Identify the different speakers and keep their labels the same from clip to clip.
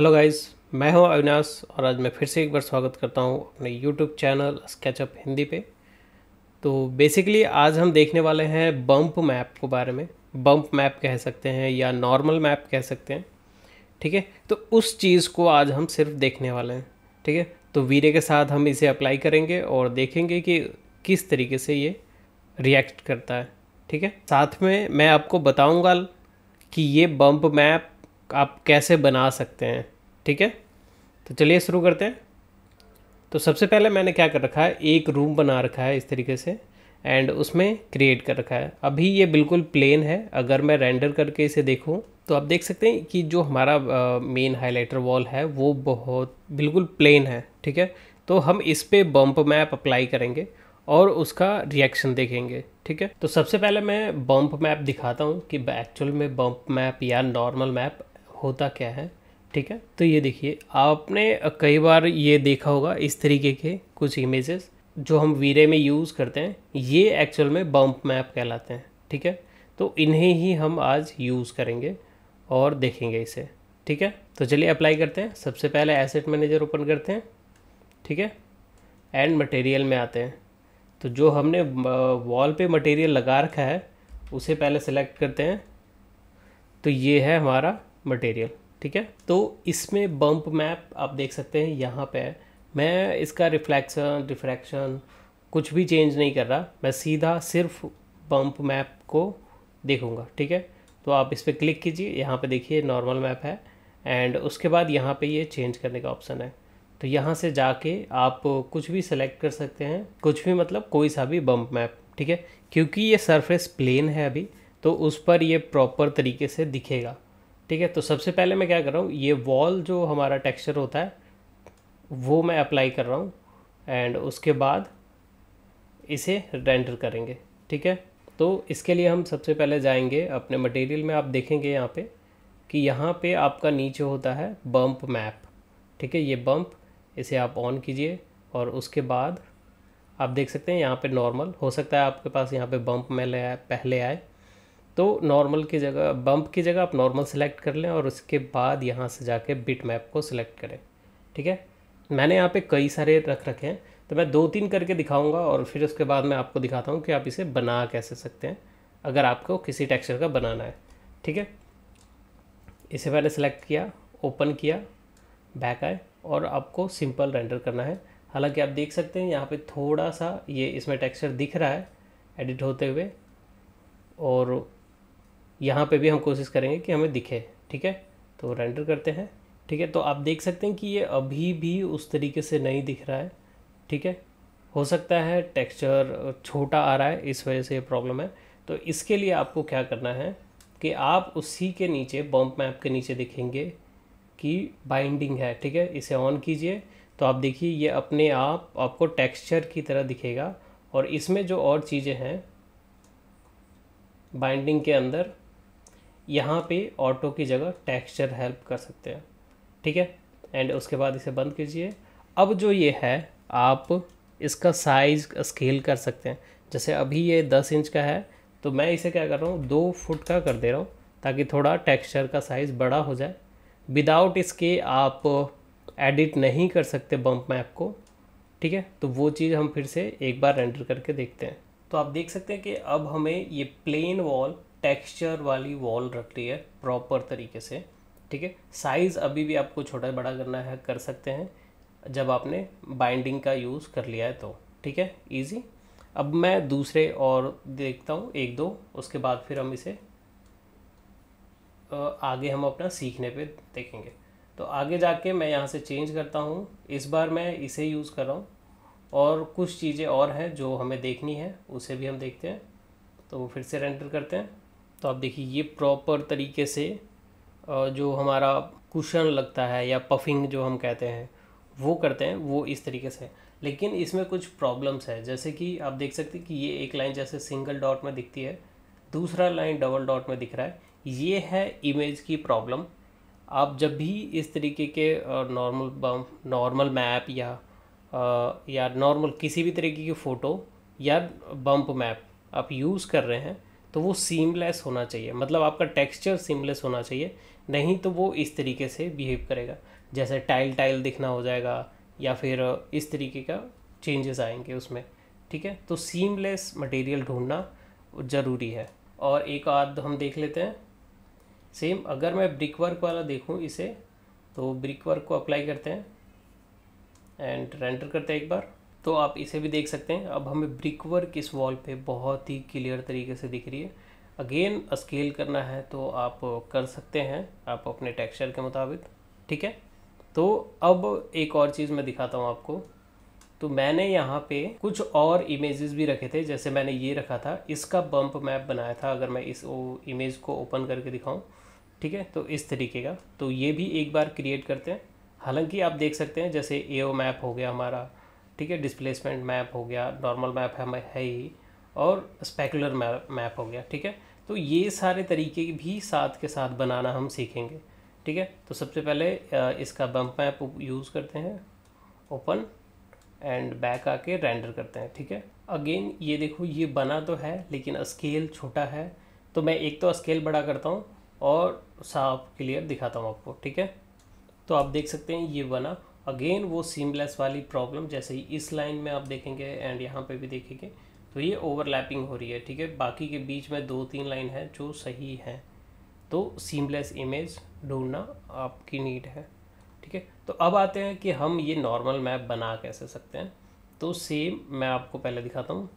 Speaker 1: hello guys मैं हूं अविनाश और आज मैं फिर से एक बार स्वागत करता हूं अपने यूट्यूब चैनल स्केचअप हिंदी पे तो बेसिकली आज हम देखने वाले हैं बम्प मैप के बारे में बम्प मैप कह सकते हैं या नॉर्मल मैप कह सकते हैं ठीक है तो उस चीज़ को आज हम सिर्फ देखने वाले हैं ठीक है तो वीरे के साथ हम इसे अप्लाई करेंगे और देखेंगे कि किस तरीके से ये रिएक्ट करता है ठीक है साथ में मैं आपको बताऊँगा कि ये बम्प मैप आप कैसे बना सकते हैं ठीक है तो चलिए शुरू करते हैं तो सबसे पहले मैंने क्या कर रखा है एक रूम बना रखा है इस तरीके से एंड उसमें क्रिएट कर रखा है अभी ये बिल्कुल प्लेन है अगर मैं रेंडर करके इसे देखूँ तो आप देख सकते हैं कि जो हमारा मेन हाईलाइटर वॉल है वो बहुत बिल्कुल प्लेन है ठीक है तो हम इस पर बम्प मैप अप्लाई करेंगे और उसका रिएक्शन देखेंगे ठीक है तो सबसे पहले मैं बम्प मैप दिखाता हूँ कि एक्चुअल में बम्प मैप या नॉर्मल मैप होता क्या है ठीक है तो ये देखिए आपने कई बार ये देखा होगा इस तरीके के कुछ इमेजेस जो हम वीरे में यूज़ करते हैं ये एक्चुअल में बम्प मैप कहलाते हैं ठीक है तो इन्हें ही हम आज यूज़ करेंगे और देखेंगे इसे ठीक है तो चलिए अप्लाई करते हैं सबसे पहले एसेट मैनेजर ओपन करते हैं ठीक है एंड मटेरियल में आते हैं तो जो हमने वॉल पे मटेरियल लगा रखा है उसे पहले सेलेक्ट करते हैं तो ये है हमारा मटेरियल ठीक है तो इसमें बम्प मैप आप देख सकते हैं यहाँ पे है मैं इसका रिफ्लेक्शन डिफ्रैक्शन कुछ भी चेंज नहीं कर रहा मैं सीधा सिर्फ बम्प मैप को देखूँगा ठीक है तो आप इस पर क्लिक कीजिए यहाँ पे देखिए नॉर्मल मैप है एंड उसके बाद यहाँ पे ये चेंज करने का ऑप्शन है तो यहाँ से जाके आप कुछ भी सेलेक्ट कर सकते हैं कुछ भी मतलब कोई सा भी बम्प मैप ठीक है क्योंकि ये सरफेस प्लेन है अभी तो उस पर ये प्रॉपर तरीके से दिखेगा ठीक है तो सबसे पहले मैं क्या कर रहा हूँ ये वॉल जो हमारा टेक्सचर होता है वो मैं अप्लाई कर रहा हूँ एंड उसके बाद इसे रेंडर करेंगे ठीक है तो इसके लिए हम सबसे पहले जाएंगे अपने मटेरियल में आप देखेंगे यहाँ पे कि यहाँ पे आपका नीचे होता है बम्प मैप ठीक है ये बम्प इसे आप ऑन कीजिए और उसके बाद आप देख सकते हैं यहाँ पे नॉर्मल हो सकता है आपके पास यहाँ पे बम्प में आए पहले आए तो नॉर्मल की जगह बम्प की जगह आप नॉर्मल सेलेक्ट कर लें और उसके बाद यहाँ से जाके बिट मैप को सिलेक्ट करें ठीक है मैंने यहाँ पे कई सारे रख रखे हैं तो मैं दो तीन करके दिखाऊंगा और फिर उसके बाद मैं आपको दिखाता हूँ कि आप इसे बना कैसे सकते हैं अगर आपको किसी टेक्सचर का बनाना है ठीक है इसे मैंने सेलेक्ट किया ओपन किया बैक आए और आपको सिंपल रेंडर करना है हालांकि आप देख सकते हैं यहाँ पे थोड़ा सा ये इसमें टेक्सचर दिख रहा है एडिट होते हुए और यहाँ पे भी हम कोशिश करेंगे कि हमें दिखे ठीक है तो रेंडर करते हैं ठीक है तो आप देख सकते हैं कि ये अभी भी उस तरीके से नहीं दिख रहा है ठीक है हो सकता है टेक्सचर छोटा आ रहा है इस वजह से ये प्रॉब्लम है तो इसके लिए आपको क्या करना है कि आप उसी के नीचे बम्प मैप के नीचे देखेंगे कि बाइंडिंग है ठीक है इसे ऑन कीजिए तो आप देखिए ये अपने आप आपको टेक्सचर की तरह दिखेगा और इसमें जो और चीज़ें हैं बाइंडिंग के अंदर यहाँ पे ऑटो की जगह टेक्सचर हेल्प कर सकते हैं ठीक है एंड उसके बाद इसे बंद कीजिए अब जो ये है आप इसका साइज स्केल कर सकते हैं जैसे अभी ये दस इंच का है तो मैं इसे क्या कर रहा हूँ दो फुट का कर दे रहा हूँ ताकि थोड़ा टेक्सचर का साइज़ बड़ा हो जाए विदाउट इसके आप एडिट नहीं कर सकते बम्प मैप को ठीक है तो वो चीज़ हम फिर से एक बार रेंडर करके देखते हैं तो आप देख सकते हैं कि अब हमें ये प्लेन वॉल टेक्सचर वाली वॉल रख ली है प्रॉपर तरीके से ठीक है साइज़ अभी भी आपको छोटा बड़ा करना है कर सकते हैं जब आपने बाइंडिंग का यूज़ कर लिया है तो ठीक है ईजी अब मैं दूसरे और देखता हूँ एक दो उसके बाद फिर हम इसे आगे हम अपना सीखने पे देखेंगे तो आगे जाके मैं यहाँ से चेंज करता हूँ इस बार मैं इसे यूज़ कर रहा हूँ और कुछ चीज़ें और हैं जो हमें देखनी है उसे भी हम देखते हैं तो फिर से रेंटर करते हैं तो आप देखिए ये प्रॉपर तरीके से जो हमारा कुशन लगता है या पफिंग जो हम कहते हैं वो करते हैं वो इस तरीके से लेकिन इसमें कुछ प्रॉब्लम्स है जैसे कि आप देख सकते हैं कि ये एक लाइन जैसे सिंगल डॉट में दिखती है दूसरा लाइन डबल डॉट में दिख रहा है ये है इमेज की प्रॉब्लम आप जब भी इस तरीके के नॉर्मल नॉर्मल मैप या या नॉर्मल किसी भी तरीके की फ़ोटो या बम्प मैप आप यूज़ कर रहे हैं तो वो सीमलेस होना चाहिए मतलब आपका टेक्सचर सीमलेस होना चाहिए नहीं तो वो इस तरीके से बिहेव करेगा जैसे टाइल टाइल दिखना हो जाएगा या फिर इस तरीके का चेंजेस आएंगे उसमें ठीक है तो सीमलेस मटेरियल ढूंढना ज़रूरी है और एक आध हम देख लेते हैं सेम अगर मैं ब्रिक वर्क वाला देखूँ इसे तो ब्रिक वर्क को अप्लाई करते हैं एंड रेंटर करते हैं एक बार तो आप इसे भी देख सकते हैं अब हमें ब्रिक वर्क इस वॉल पे बहुत ही क्लियर तरीके से दिख रही है अगेन स्केल करना है तो आप कर सकते हैं आप अपने टेक्सचर के मुताबिक ठीक है तो अब एक और चीज़ मैं दिखाता हूँ आपको तो मैंने यहाँ पे कुछ और इमेजेस भी रखे थे जैसे मैंने ये रखा था इसका बम्प मैप बनाया था अगर मैं इस इमेज को ओपन करके दिखाऊँ ठीक है तो इस तरीके का तो ये भी एक बार क्रिएट करते हैं हालांकि आप देख सकते हैं जैसे एओ मैप हो गया हमारा ठीक है डिस्प्लेसमेंट मैप हो गया नॉर्मल मैप है है ही और स्पेकुलर मैप हो गया ठीक है तो ये सारे तरीके भी साथ के साथ बनाना हम सीखेंगे ठीक है तो सबसे पहले इसका बम्प मैप यूज़ करते हैं ओपन एंड बैक आके रेंडर करते हैं ठीक है अगेन ये देखो ये बना तो है लेकिन स्केल छोटा है तो मैं एक तो स्केल बड़ा करता हूँ और साफ क्लियर दिखाता हूँ आपको ठीक है तो आप देख सकते हैं ये बना अगेन वो सीमलेस वाली प्रॉब्लम जैसे ही इस लाइन में आप देखेंगे एंड यहाँ पे भी देखेंगे तो ये ओवरलैपिंग हो रही है ठीक है बाकी के बीच में दो तीन लाइन है जो सही हैं तो सीमलेस इमेज ढूंढना आपकी नीड है ठीक है तो अब आते हैं कि हम ये नॉर्मल मैप बना कैसे सकते हैं तो सेम मैं आपको पहले दिखाता हूँ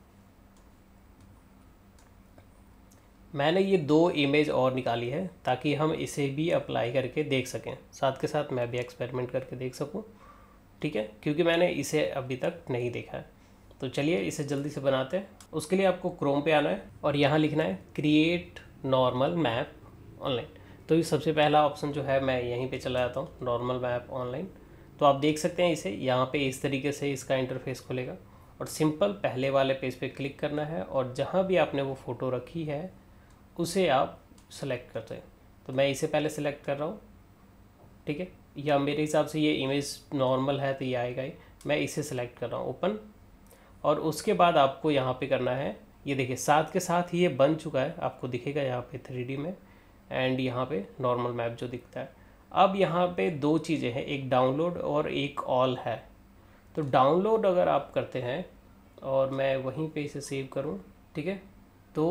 Speaker 1: मैंने ये दो इमेज और निकाली है ताकि हम इसे भी अप्लाई करके देख सकें साथ के साथ मैं भी एक्सपेरिमेंट करके देख सकूँ ठीक है क्योंकि मैंने इसे अभी तक नहीं देखा है तो चलिए इसे जल्दी से बनाते हैं उसके लिए आपको क्रोम पे आना है और यहाँ लिखना है क्रिएट नॉर्मल मैप ऑनलाइन तो ये सबसे पहला ऑप्शन जो है मैं यहीं पे चला जाता हूँ नॉर्मल मैप ऑनलाइन तो आप देख सकते हैं इसे यहाँ पे इस तरीके से इसका इंटरफेस खुलेगा और सिंपल पहले वाले पेज पे क्लिक करना है और जहाँ भी आपने वो फ़ोटो रखी है उसे आप सेलेक्ट करते हैं तो मैं इसे पहले सेलेक्ट कर रहा हूँ ठीक है या मेरे हिसाब से ये इमेज नॉर्मल है तो ये आएगा ही मैं इसे सेलेक्ट कर रहा हूँ ओपन और उसके बाद आपको यहाँ पे करना है ये देखिए साथ के साथ ये बन चुका है आपको दिखेगा यहाँ पे थ्री में एंड यहाँ पे नॉर्मल मैप जो दिखता है अब यहाँ पे दो चीज़ें हैं एक डाउनलोड और एक ऑल है तो डाउनलोड अगर आप करते हैं और मैं वहीं पे इसे सेव करूँ ठीक है तो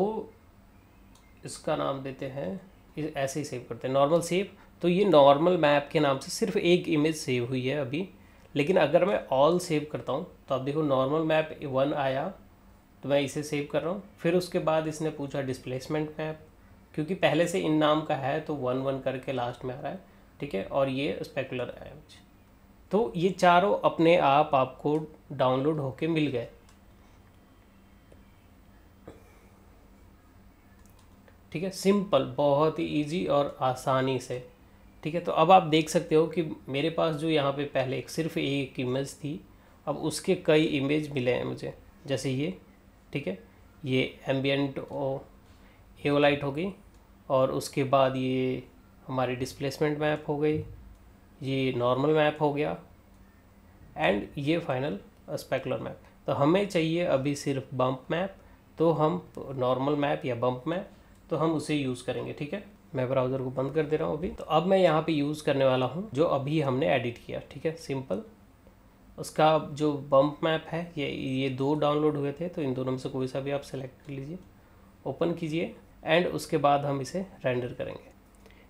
Speaker 1: इसका नाम देते हैं ऐसे ही सेव करते हैं नॉर्मल सेव तो ये नॉर्मल मैप के नाम से सिर्फ एक इमेज सेव हुई है अभी लेकिन अगर मैं ऑल सेव करता हूँ तो आप देखो नॉर्मल मैप वन आया तो मैं इसे सेव कर रहा हूँ फिर उसके बाद इसने पूछा डिस्प्लेसमेंट मैप क्योंकि पहले से इन नाम का है तो वन वन करके लास्ट में आ रहा है ठीक है और ये स्पेकुलर एमज तो ये चारों अपने आप आपको डाउनलोड होके मिल गए ठीक है सिंपल बहुत ही ईजी और आसानी से ठीक है तो अब आप देख सकते हो कि मेरे पास जो यहाँ पे पहले एक सिर्फ एक इमेज थी अब उसके कई इमेज मिले हैं मुझे जैसे ये ठीक है ये एम्बियट एओलाइट हो गई और उसके बाद ये हमारी डिस्प्लेसमेंट मैप हो गई ये नॉर्मल मैप हो गया एंड ये फाइनल स्पेकुलर मैप तो हमें चाहिए अभी सिर्फ बम्प मैप तो हम नॉर्मल मैप या बम्प मैप तो हम उसे यूज़ करेंगे ठीक है मैं ब्राउज़र को बंद कर दे रहा हूँ अभी तो अब मैं यहाँ पे यूज़ करने वाला हूँ जो अभी हमने एडिट किया ठीक है सिंपल उसका जो बम्प मैप है ये ये दो डाउनलोड हुए थे तो इन दोनों में से कोई सा भी आप सेलेक्ट कर लीजिए ओपन कीजिए एंड उसके बाद हम इसे रेंडर करेंगे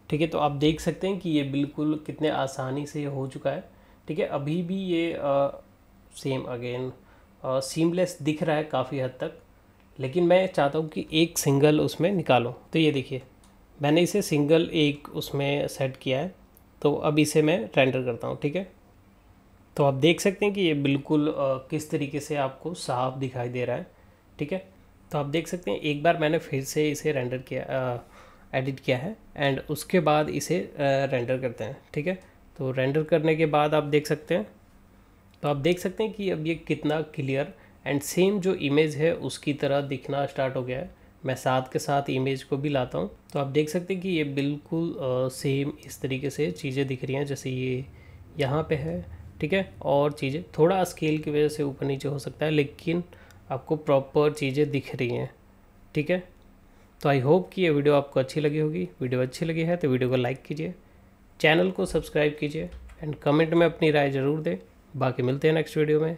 Speaker 1: ठीक है तो आप देख सकते हैं कि ये बिल्कुल कितने आसानी से हो चुका है ठीक है अभी भी ये सेम अगेन सीमलेस दिख रहा है काफ़ी हद तक लेकिन मैं चाहता हूँ कि एक सिंगल उसमें निकालूँ तो ये देखिए मैंने इसे सिंगल एक उसमें सेट किया है तो अब इसे मैं रेंडर करता हूँ ठीक है तो आप देख सकते हैं कि ये बिल्कुल किस तरीके से आपको साफ दिखाई दे रहा है ठीक है तो आप देख सकते हैं एक बार मैंने फिर से इसे रेंडर किया एडिट किया है एंड उसके बाद इसे रेंडर करते हैं ठीक है तो रेंडर करने के बाद आप देख सकते हैं तो आप देख सकते हैं कि अब ये कितना क्लियर एंड सेम जो इमेज है उसकी तरह दिखना स्टार्ट हो गया है मैं साथ के साथ इमेज को भी लाता हूँ तो आप देख सकते हैं कि ये बिल्कुल सेम इस तरीके से चीज़ें दिख रही हैं जैसे ये यहाँ पे है ठीक है और चीज़ें थोड़ा स्केल की वजह से ऊपर नीचे हो सकता है लेकिन आपको प्रॉपर चीज़ें दिख रही हैं ठीक है तो आई होप कि ये वीडियो आपको अच्छी लगी होगी वीडियो अच्छी लगी है तो वीडियो को लाइक कीजिए चैनल को सब्सक्राइब कीजिए एंड कमेंट में अपनी राय ज़रूर दें बाकी मिलते हैं नेक्स्ट वीडियो में